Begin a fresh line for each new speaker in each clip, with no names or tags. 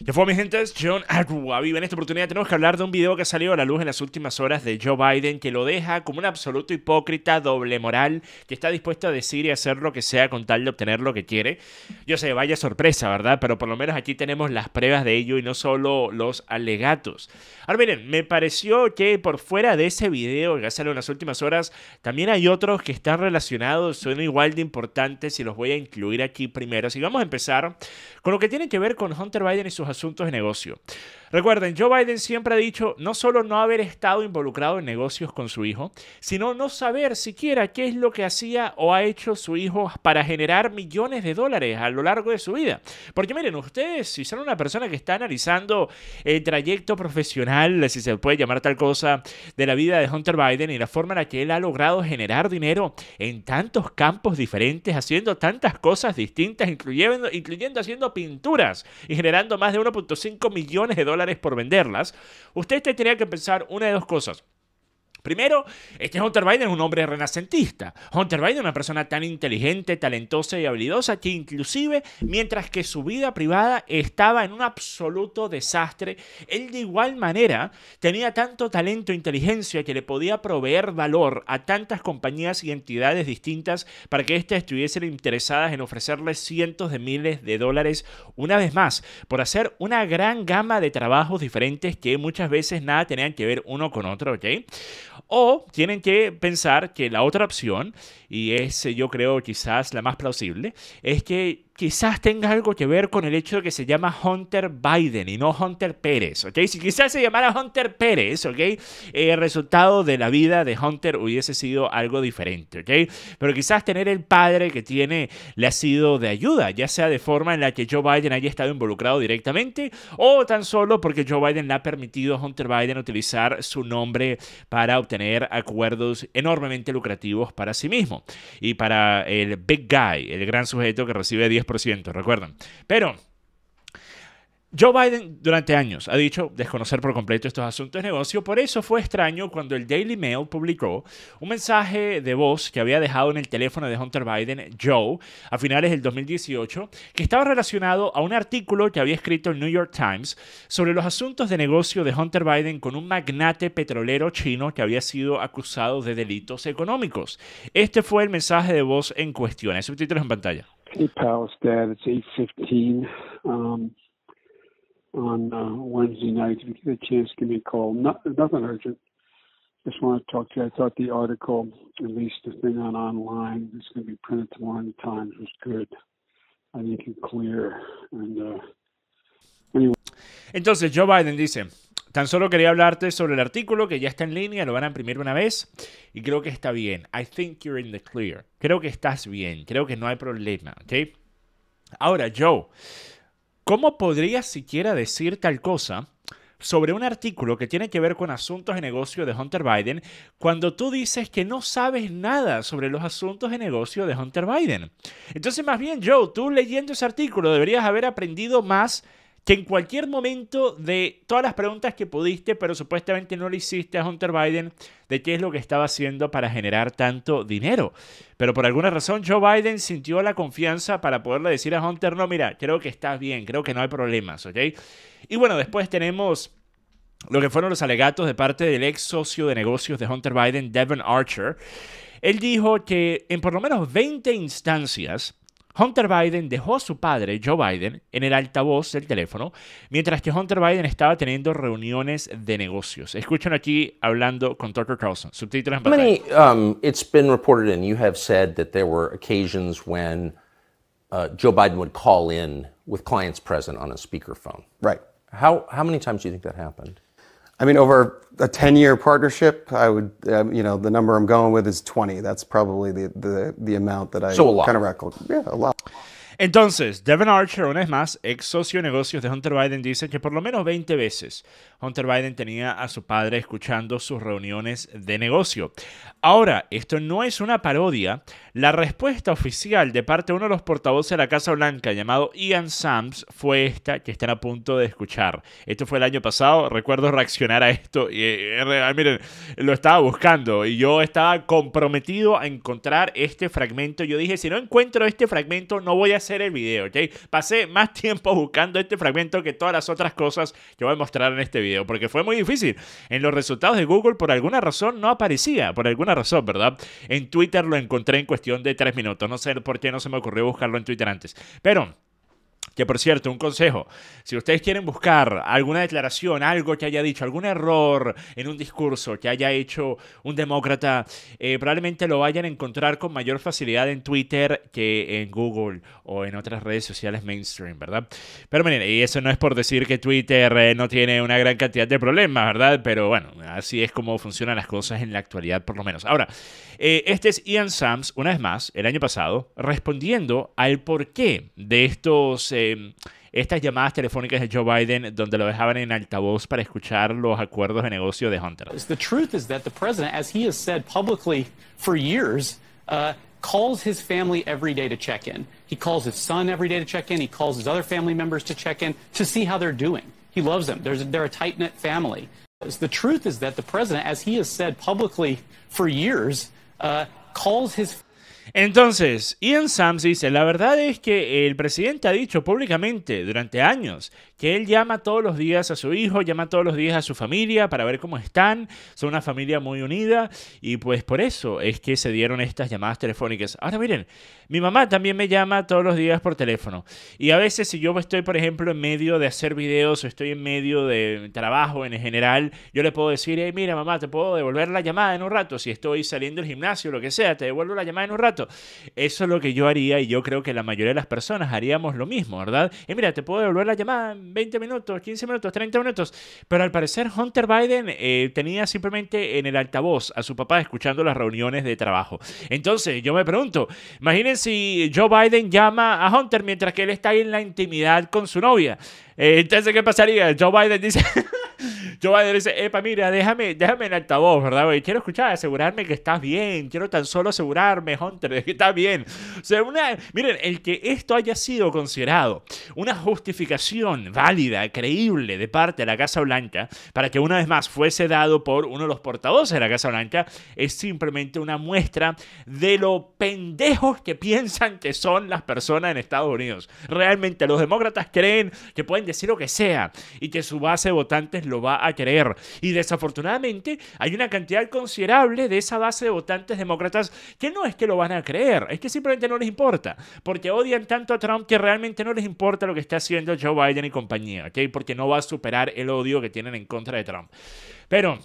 Ya fue, mi gente, es John Aguaviva en esta oportunidad tenemos que hablar de un video que ha salido a la luz en las últimas horas de Joe Biden que lo deja como un absoluto hipócrita, doble moral, que está dispuesto a decir y hacer lo que sea con tal de obtener lo que quiere. Yo sé, vaya sorpresa, ¿verdad? Pero por lo menos aquí tenemos las pruebas de ello y no solo los alegatos. Ahora miren, me pareció que por fuera de ese video que salió en las últimas horas, también hay otros que están relacionados, son igual de importantes y los voy a incluir aquí primero. Así que vamos a empezar con lo que tiene que ver con Hunter Biden y sus asuntos de negocio. Recuerden, Joe Biden siempre ha dicho no solo no haber estado involucrado en negocios con su hijo, sino no saber siquiera qué es lo que hacía o ha hecho su hijo para generar millones de dólares a lo largo de su vida. Porque miren, ustedes, si son una persona que está analizando el trayecto profesional, si se puede llamar tal cosa, de la vida de Hunter Biden y la forma en la que él ha logrado generar dinero en tantos campos diferentes, haciendo tantas cosas distintas, incluyendo, incluyendo haciendo pinturas y generando más de 1.5 millones de dólares por venderlas, usted tendría que pensar una de dos cosas. Primero, este Hunter Biden es un hombre renacentista. Hunter Biden es una persona tan inteligente, talentosa y habilidosa que inclusive mientras que su vida privada estaba en un absoluto desastre, él de igual manera tenía tanto talento e inteligencia que le podía proveer valor a tantas compañías y entidades distintas para que éstas estuviesen interesadas en ofrecerle cientos de miles de dólares una vez más por hacer una gran gama de trabajos diferentes que muchas veces nada tenían que ver uno con otro, ¿ok? O tienen que pensar que la otra opción, y es eh, yo creo quizás la más plausible, es que quizás tenga algo que ver con el hecho de que se llama Hunter Biden y no Hunter Pérez, ¿ok? Si quizás se llamara Hunter Pérez, ¿ok? el resultado de la vida de Hunter hubiese sido algo diferente, ¿ok? Pero quizás tener el padre que tiene le ha sido de ayuda, ya sea de forma en la que Joe Biden haya estado involucrado directamente o tan solo porque Joe Biden le ha permitido a Hunter Biden utilizar su nombre para obtener acuerdos enormemente lucrativos para sí mismo y para el big guy, el gran sujeto que recibe 10 recuerdan. Pero Joe Biden durante años ha dicho desconocer por completo estos asuntos de negocio, por eso fue extraño cuando el Daily Mail publicó un mensaje de voz que había dejado en el teléfono de Hunter Biden, Joe, a finales del 2018, que estaba relacionado a un artículo que había escrito el New York Times sobre los asuntos de negocio de Hunter Biden con un magnate petrolero chino que había sido acusado de delitos económicos. Este fue el mensaje de voz en cuestión. Hay subtítulos en pantalla.
Hey, Palace Dad. It's eight fifteen um, on uh, Wednesday night. If you get a chance, give me a call. Not, nothing urgent. Just want to talk to you. I thought the article, at least the thing on online, that's going to be printed tomorrow in the Times, was good. I think it's clear. And uh,
anyway. Entonces, Joe Biden dice. Tan solo quería hablarte sobre el artículo que ya está en línea, lo van a imprimir una vez y creo que está bien. I think you're in the clear. Creo que estás bien, creo que no hay problema, Ahora, Joe, ¿cómo podrías siquiera decir tal cosa? sobre un artículo que tiene que ver con asuntos de negocio de Hunter Biden cuando tú dices que no sabes nada sobre los asuntos de negocio de Hunter Biden. Entonces, más bien, Joe, tú leyendo ese artículo deberías haber aprendido más que en cualquier momento de todas las preguntas que pudiste, pero supuestamente no le hiciste a Hunter Biden de qué es lo que estaba haciendo para generar tanto dinero. Pero por alguna razón Joe Biden sintió la confianza para poderle decir a Hunter, no, mira, creo que estás bien, creo que no hay problemas, ¿ok? Y bueno, después tenemos lo que fueron los alegatos de parte del ex socio de negocios de Hunter Biden, Devon Archer. Él dijo que en por lo menos 20 instancias, Hunter Biden dejó a su padre, Joe Biden, en el altavoz del teléfono, mientras que Hunter Biden estaba teniendo reuniones de negocios. Escuchen aquí hablando con Tucker Carlson. Subtítulos en
pantalla. um, it's been reported and you have said that there were occasions when uh, Joe Biden would call in with clients present on a speakerphone. Right. How, how many times do you think that happened? I mean, over a 10 year partnership, I would, um, you know, the number I'm going with is 20. That's probably the, the, the amount that I so kind of recollect. Yeah,
a lot. Entonces, Devin Archer, una vez más, ex socio de negocios de Hunter Biden, dice que por lo menos 20 veces Hunter Biden tenía a su padre escuchando sus reuniones de negocio. Ahora, esto no es una parodia. La respuesta oficial de parte de uno de los portavoces de la Casa Blanca, llamado Ian Sams, fue esta que están a punto de escuchar. Esto fue el año pasado. Recuerdo reaccionar a esto. Y, eh, eh, miren, lo estaba buscando y yo estaba comprometido a encontrar este fragmento. Yo dije, si no encuentro este fragmento, no voy a hacer el video, ¿ok? Pasé más tiempo buscando este fragmento que todas las otras cosas que voy a mostrar en este video, porque fue muy difícil. En los resultados de Google, por alguna razón, no aparecía, por alguna razón, ¿verdad? En Twitter lo encontré en cuestión de tres minutos, no sé por qué no se me ocurrió buscarlo en Twitter antes, pero... Que por cierto, un consejo, si ustedes quieren buscar alguna declaración, algo que haya dicho, algún error en un discurso que haya hecho un demócrata, eh, probablemente lo vayan a encontrar con mayor facilidad en Twitter que en Google o en otras redes sociales mainstream, ¿verdad? Pero miren, y eso no es por decir que Twitter eh, no tiene una gran cantidad de problemas, ¿verdad? Pero bueno, así es como funcionan las cosas en la actualidad por lo menos. Ahora, eh, este es Ian Sams, una vez más, el año pasado, respondiendo al porqué de estos... Eh, estas llamadas telefónicas de Joe Biden donde lo dejaban en altavoz para escuchar los acuerdos de negocio de Hunter. The truth is that the president, as he has said publicly for years, uh, calls his family
every day to check in. He calls his son every day to check in. He calls his other family members to check in to see
how they're doing. He loves them. There's, they're a tight knit family. The truth is that the president, as he has said publicly for years, Uh, entonces, Ian Sams dice, la verdad es que el presidente ha dicho públicamente durante años que él llama todos los días a su hijo, llama todos los días a su familia para ver cómo están. Son una familia muy unida y pues por eso es que se dieron estas llamadas telefónicas. Ahora miren, mi mamá también me llama todos los días por teléfono y a veces si yo estoy, por ejemplo, en medio de hacer videos o estoy en medio de trabajo en general, yo le puedo decir, hey, mira mamá, te puedo devolver la llamada en un rato. Si estoy saliendo del gimnasio, lo que sea, te devuelvo la llamada en un rato. Eso es lo que yo haría y yo creo que la mayoría de las personas haríamos lo mismo, ¿verdad? mira, te puedo devolver la llamada 20 minutos, 15 minutos, 30 minutos. Pero al parecer Hunter Biden eh, tenía simplemente en el altavoz a su papá escuchando las reuniones de trabajo. Entonces yo me pregunto, imaginen si Joe Biden llama a Hunter mientras que él está en la intimidad con su novia. Eh, entonces, ¿qué pasaría? Joe Biden dice... voy a decir, epa, mira, déjame, déjame en altavoz, ¿verdad? Quiero escuchar, asegurarme que estás bien. Quiero tan solo asegurarme, Hunter, de que estás bien. una, miren, el que esto haya sido considerado una justificación válida, creíble de parte de la Casa Blanca, para que una vez más fuese dado por uno de los portavoces de la Casa Blanca, es simplemente una muestra de lo pendejos que piensan que son las personas en Estados Unidos. Realmente los demócratas creen que pueden decir lo que sea y que su base de votantes lo va a a creer. Y desafortunadamente hay una cantidad considerable de esa base de votantes demócratas que no es que lo van a creer, es que simplemente no les importa, porque odian tanto a Trump que realmente no les importa lo que está haciendo Joe Biden y compañía, ¿ok? Porque no va a superar el odio que tienen en contra de Trump. Pero...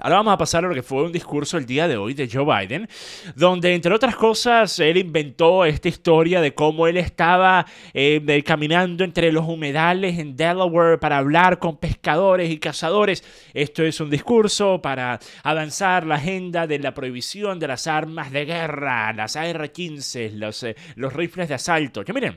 Ahora vamos a pasar a lo que fue un discurso el día de hoy de Joe Biden, donde entre otras cosas él inventó esta historia de cómo él estaba eh, caminando entre los humedales en Delaware para hablar con pescadores y cazadores. Esto es un discurso para avanzar la agenda de la prohibición de las armas de guerra, las AR-15, los, eh, los rifles de asalto. Que miren,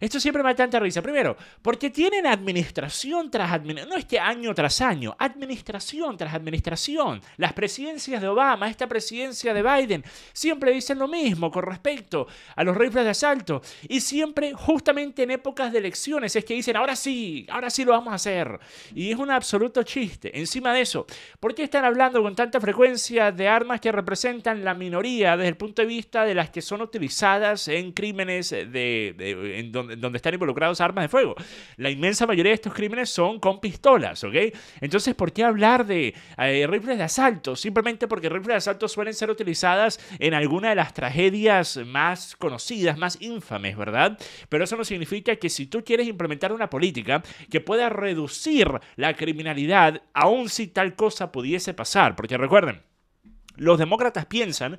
esto siempre me da tanta risa. Primero, porque tienen administración tras administración, no este año tras año, administración tras administración las presidencias de Obama, esta presidencia de Biden, siempre dicen lo mismo con respecto a los rifles de asalto. Y siempre, justamente en épocas de elecciones, es que dicen, ahora sí, ahora sí lo vamos a hacer. Y es un absoluto chiste. Encima de eso, ¿por qué están hablando con tanta frecuencia de armas que representan la minoría desde el punto de vista de las que son utilizadas en crímenes de, donde, están involucrados armas de fuego? La inmensa mayoría de estos crímenes son con pistolas, ¿ok? Entonces, ¿por qué hablar de eh, rifles de asalto, simplemente porque rifles de asalto suelen ser utilizadas en alguna de las tragedias más conocidas, más infames, ¿verdad? Pero eso no significa que si tú quieres implementar una política que pueda reducir la criminalidad, aun si tal cosa pudiese pasar, porque recuerden, los demócratas piensan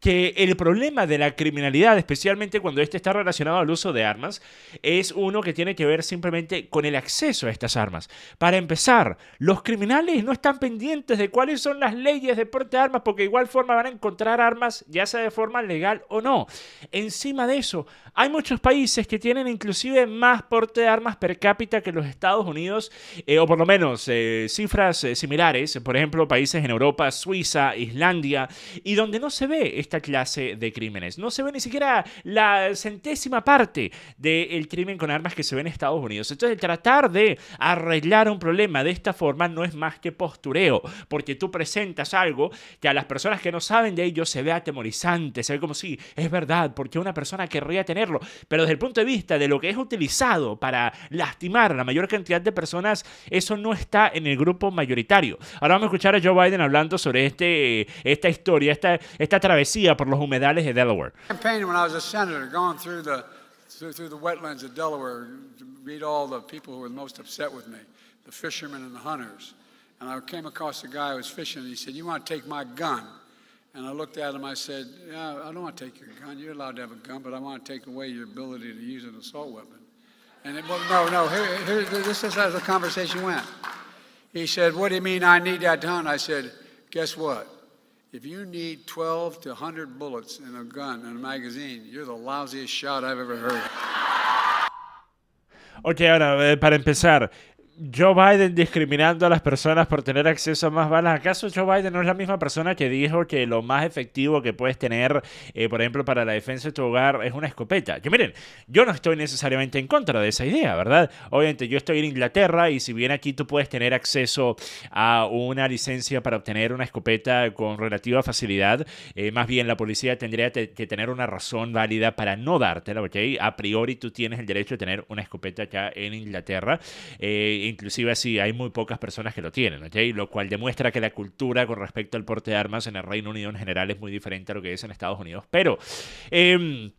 que el problema de la criminalidad, especialmente cuando este está relacionado al uso de armas, es uno que tiene que ver simplemente con el acceso a estas armas. Para empezar, los criminales no están pendientes de cuáles son las leyes de porte de armas, porque de igual forma van a encontrar armas, ya sea de forma legal o no. Encima de eso, hay muchos países que tienen inclusive más porte de armas per cápita que los Estados Unidos, eh, o por lo menos eh, cifras eh, similares, por ejemplo, países en Europa, Suiza, Islandia, y donde no se ve esta clase de crímenes. No se ve ni siquiera la centésima parte del crimen con armas que se ve en Estados Unidos. Entonces, el tratar de arreglar un problema de esta forma no es más que postureo, porque tú presentas algo que a las personas que no saben de ello se ve atemorizante, se ve como si es verdad, porque una persona querría tenerlo, pero desde el punto de vista de lo que es utilizado para lastimar a la mayor cantidad de personas, eso no está en el grupo mayoritario. Ahora vamos a escuchar a Joe Biden hablando sobre este esta historia, esta, esta travesía por los humedales de Delaware.
Through, through, the wetlands of Delaware, meet all the people who were most upset with me, the fishermen and the hunters. And I came across a guy who was fishing, and he said, You want to take my gun? And I looked at him, I said, Yeah, I don't want to take your gun. You're allowed to have a gun, but I want to take away your ability to use an assault weapon. And it, well, no, no, here, here, this is how the conversation went. He said, What do you mean I need that gun? I said, Guess what? If you need 12 to 100 bullets in a gun and a magazine, you're the lousiest shot I've ever heard.
Ok, ahora, eh, para empezar, Joe Biden discriminando a las personas por tener acceso a más balas. ¿Acaso Joe Biden no es la misma persona que dijo que lo más efectivo que puedes tener, eh, por ejemplo, para la defensa de tu hogar es una escopeta? Que miren, yo no estoy necesariamente en contra de esa idea, ¿verdad? Obviamente yo estoy en Inglaterra y si bien aquí tú puedes tener acceso a una licencia para obtener una escopeta con relativa facilidad, eh, más bien la policía tendría que tener una razón válida para no dártela, ¿ok? A priori tú tienes el derecho de tener una escopeta acá en Inglaterra. Eh, inclusive así hay muy pocas personas que lo tienen, ¿ok? lo cual demuestra que la cultura con respecto al porte de armas en el Reino Unido en general es muy diferente a lo que es en Estados Unidos. Pero... Em,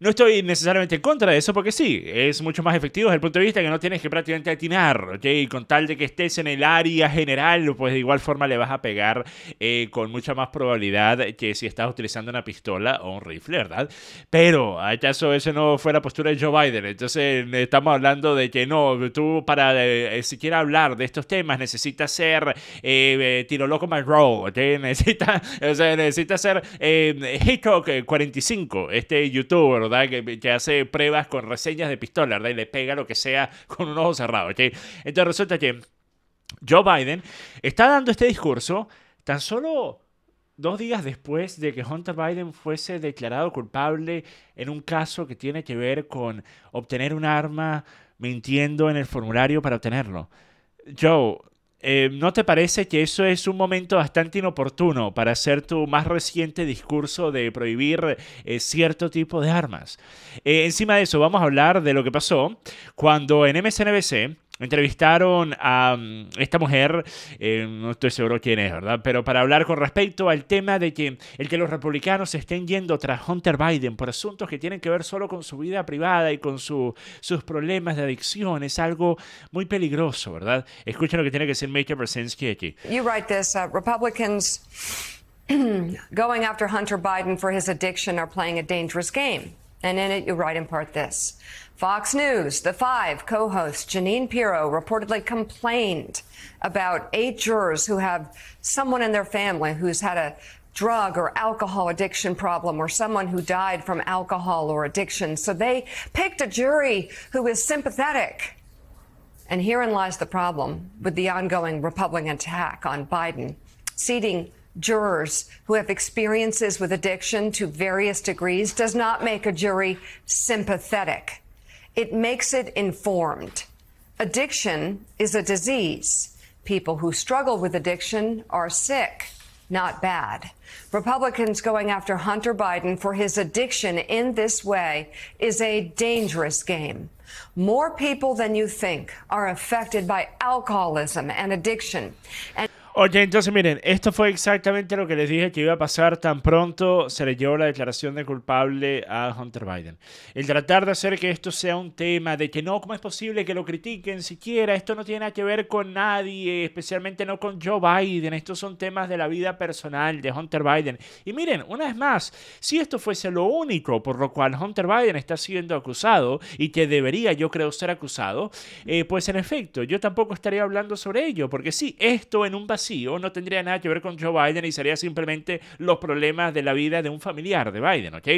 no estoy necesariamente en contra de eso porque sí, es mucho más efectivo desde el punto de vista que no tienes que prácticamente atinar, ¿ok? Y con tal de que estés en el área general, pues de igual forma le vas a pegar eh, con mucha más probabilidad que si estás utilizando una pistola o un rifle, ¿verdad? Pero, acaso esa no fue la postura de Joe Biden, entonces estamos hablando de que no, tú para eh, siquiera hablar de estos temas necesitas ser eh, tiro loco McGraw, ¿ok? Necesitas, o sea, necesita ser Hitchcock 45, este youtuber, que, hace pruebas con reseñas de pistola, Y le pega lo que sea con un ojo cerrado, ¿ok? Entonces resulta que Joe Biden está dando este discurso tan solo dos días después de que Hunter Biden fuese declarado culpable en un caso que tiene que ver con obtener un arma mintiendo en el formulario para obtenerlo. Joe, Em, ¿No te parece que eso es un momento bastante inoportuno para hacer tu más reciente discurso de prohibir eh, cierto tipo de armas? Eh, encima de eso, vamos a hablar de lo que pasó cuando en MSNBC entrevistaron a mm, esta mujer, eh, no estoy seguro quién es, ¿verdad? Pero para hablar con respecto al tema de que el que los republicanos estén yendo tras Hunter Biden por asuntos que tienen que ver solo con su vida privada y con su, sus problemas de adicción es algo muy peligroso, ¿verdad? Escuchen lo que tiene que decir Major Brzezinski aquí.
You write this, uh, Republicans going after Hunter Biden for his addiction are playing a dangerous game. And in it, you write in part this. Fox News, The Five co host Janine Pirro reportedly complained about eight jurors who have someone in their family who's had a drug or alcohol addiction problem or someone who died from alcohol or addiction. So they picked a jury who is sympathetic. And herein lies the problem with the ongoing Republican attack on Biden, seating jurors who have experiences with addiction to various degrees does not make a jury sympathetic. It makes it informed. Addiction is a disease. People who struggle with addiction are sick, not bad. Republicans going after Hunter Biden for his addiction in this way is a dangerous game. More people than you think are affected by alcoholism and addiction.
And Oye, entonces miren, esto fue exactamente lo que les dije que iba a pasar tan pronto se le llevó la declaración de culpable a Hunter Biden. El tratar de hacer que esto sea un tema de que no, ¿cómo es posible que lo critiquen siquiera? Esto no tiene nada que ver con nadie, especialmente no con Joe Biden. Estos son temas de la vida personal de Hunter Biden. Y miren, una vez más, si esto fuese lo único por lo cual Hunter Biden está siendo acusado y que debería, yo creo, ser acusado, eh, pues en efecto, yo tampoco estaría hablando sobre ello, porque sí, esto en un sí o no tendría nada que ver con Joe Biden y sería simplemente los problemas de la vida de un familiar de Biden, ¿ok?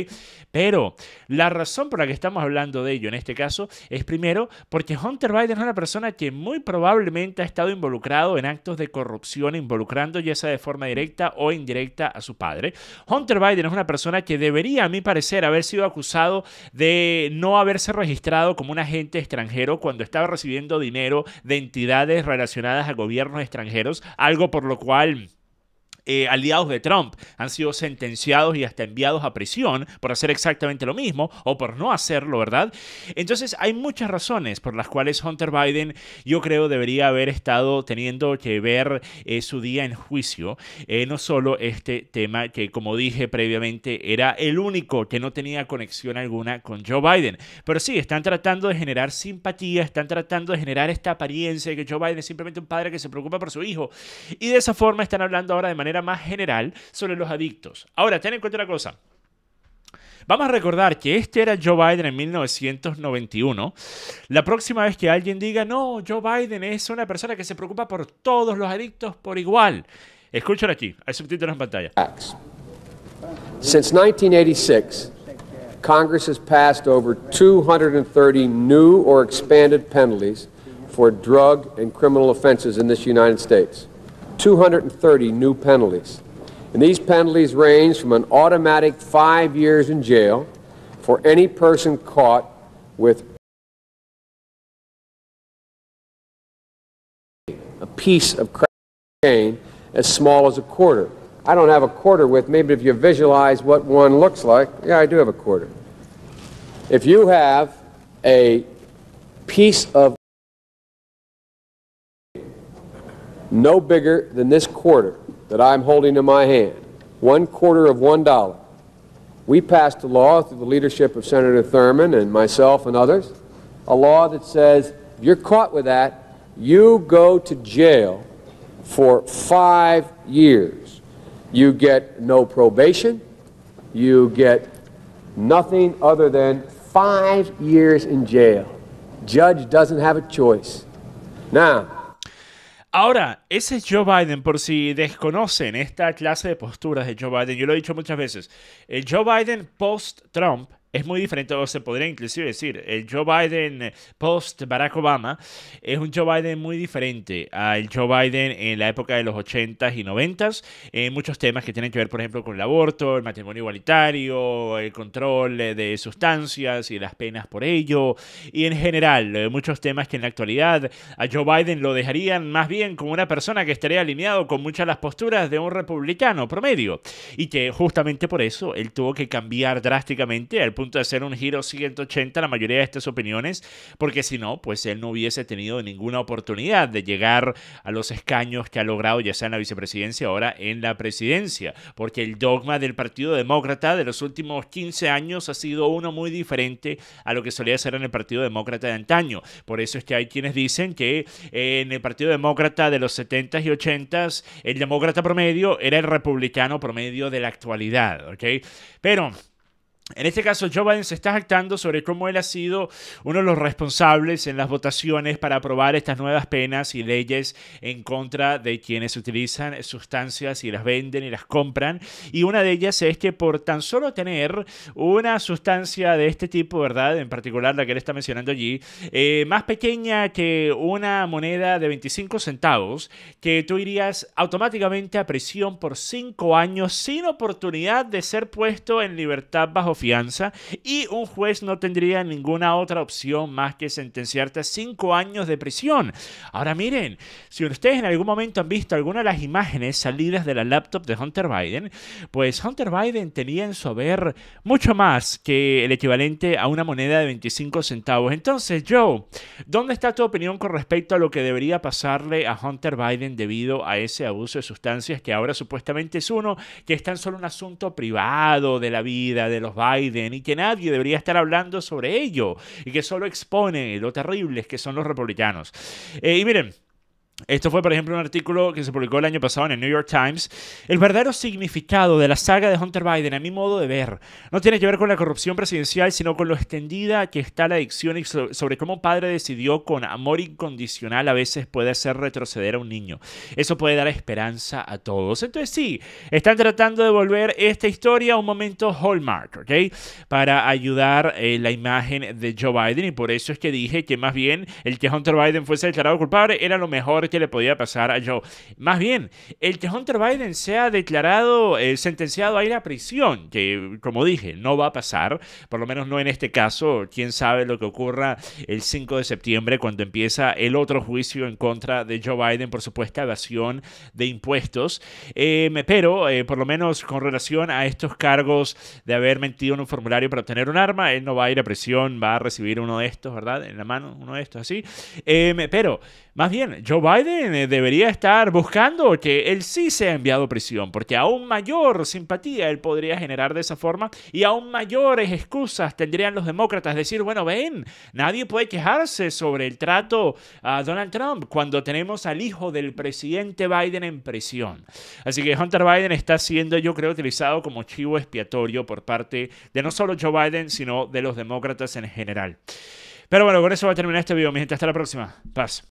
Pero la razón por la que estamos hablando de ello en este caso es primero porque Hunter Biden es una persona que muy probablemente ha estado involucrado en actos de corrupción involucrando ya sea de forma directa o indirecta a su padre. Hunter Biden es una persona que debería, a mi parecer, haber sido acusado de no haberse registrado como un agente extranjero cuando estaba recibiendo dinero de entidades relacionadas a gobiernos extranjeros, a algo por lo cual eh, aliados de Trump han sido sentenciados y hasta enviados a prisión por hacer exactamente lo mismo o por no hacerlo, ¿verdad? Entonces hay muchas razones por las cuales Hunter Biden yo creo debería haber estado teniendo que ver eh, su día en juicio, eh, no solo este tema que como dije previamente era el único que no tenía conexión alguna con Joe Biden, pero sí, están tratando de generar simpatía, están tratando de generar esta apariencia de que Joe Biden es simplemente un padre que se preocupa por su hijo y de esa forma están hablando ahora de manera más general sobre los adictos. Ahora, ten en cuenta una cosa. Vamos a recordar que este era Joe Biden en 1991. La próxima vez que alguien diga, no, Joe Biden es una persona que se preocupa por todos los adictos por igual. Escuchen aquí, hay subtítulos en pantalla.
Since 1986, Congress has passed over 230 new or expanded penalties for drug and criminal offenses in this United States. 230 new penalties. And these penalties range from an automatic five years in jail for any person caught with a piece of crack cocaine as small as a quarter. I don't have a quarter with me, but if you visualize what one looks like, yeah, I do have a quarter. If you have a piece of no bigger than this quarter that I'm holding in my hand, one quarter of one dollar. We passed a law through the leadership of Senator Thurman and myself and others, a law that says if you're caught with that, you go to jail for five years. You get no probation. You get nothing other than five years in jail. Judge doesn't have a choice.
Now, Ahora, ese Joe Biden, por si desconocen esta clase de posturas de Joe Biden, yo lo he dicho muchas veces, el Joe Biden post-Trump es muy diferente, o se podría inclusive decir, el Joe Biden post Barack Obama es un Joe Biden muy diferente al Joe Biden en la época de los 80s y 90s, en muchos temas que tienen que ver, por ejemplo, con el aborto, el matrimonio igualitario, el control de sustancias y las penas por ello, y en general, eh, muchos temas que en la actualidad a Joe Biden lo dejarían más bien como una persona que estaría alineado con muchas de las posturas de un republicano promedio, y que justamente por eso él tuvo que cambiar drásticamente el punto de hacer un giro 180 la mayoría de estas opiniones, porque si no, pues él no hubiese tenido ninguna oportunidad de llegar a los escaños que ha logrado ya sea en la vicepresidencia, ahora en la presidencia, porque el dogma del Partido Demócrata de los últimos 15 años ha sido uno muy diferente a lo que solía ser en el Partido Demócrata de antaño. Por eso es que hay quienes dicen que eh, en el Partido Demócrata de los 70s y 80s, el demócrata promedio era el republicano promedio de la actualidad, ¿ok? Pero en este caso, Joe Biden se está jactando sobre cómo él ha sido uno de los responsables en las votaciones para aprobar estas nuevas penas y leyes en contra de quienes utilizan sustancias y las venden y las compran. Y una de ellas es que por tan solo tener una sustancia de este tipo, ¿verdad? En particular la que él está mencionando allí, eh, más pequeña que una moneda de 25 centavos, que tú irías automáticamente a prisión por cinco años sin oportunidad de ser puesto en libertad bajo y un juez no tendría ninguna otra opción más que sentenciarte a cinco años de prisión. Ahora miren, si ustedes en algún momento han visto alguna de las imágenes salidas de la laptop de Hunter Biden, pues Hunter Biden tenía en su haber mucho más que el equivalente a una moneda de 25 centavos. Entonces, Joe, ¿dónde está tu opinión con respecto a lo que debería pasarle a Hunter Biden debido a ese abuso de sustancias que ahora supuestamente es uno, que es tan solo un asunto privado de la vida, de los Biden y que nadie debería estar hablando sobre ello y que solo expone lo terribles que son los republicanos. Eh, y miren, esto fue, por ejemplo, un artículo que se publicó el año pasado en el New York Times. El verdadero significado de la saga de Hunter Biden, a mi modo de ver, no tiene que ver con la corrupción presidencial, sino con lo extendida que está la adicción y sobre cómo un padre decidió con amor incondicional a veces puede hacer retroceder a un niño. Eso puede dar esperanza a todos. Entonces sí, están tratando de volver esta historia a un momento hallmark, ¿ok? Para ayudar eh, la imagen de Joe Biden y por eso es que dije que más bien el que Hunter Biden fuese declarado culpable era lo mejor que le podía pasar a Joe. Más bien, el que Hunter Biden sea declarado, eh, sentenciado a ir a prisión, que como dije, no va a pasar, por lo menos no en este caso, quién sabe lo que ocurra el 5 de septiembre cuando empieza el otro juicio en contra de Joe Biden por supuesta evasión de impuestos, em, pero eh, por lo menos con relación a estos cargos de haber mentido en un formulario para obtener un arma, él no va a ir a prisión, va a recibir uno de estos, ¿verdad? En la mano, uno de estos así, em, pero... Más bien, Joe Biden eh, debería estar buscando que él sí sea enviado a prisión, porque aún mayor simpatía él podría generar de esa forma y aún mayores excusas tendrían los demócratas. Decir, bueno, ven, nadie puede quejarse sobre el trato a Donald Trump cuando tenemos al hijo del presidente Biden en prisión. Así que Hunter Biden está siendo, yo creo, utilizado como chivo expiatorio por parte de no solo Joe Biden, sino de los demócratas en general. Pero bueno, con eso va a terminar este video, mi gente. Hasta la próxima. Paz.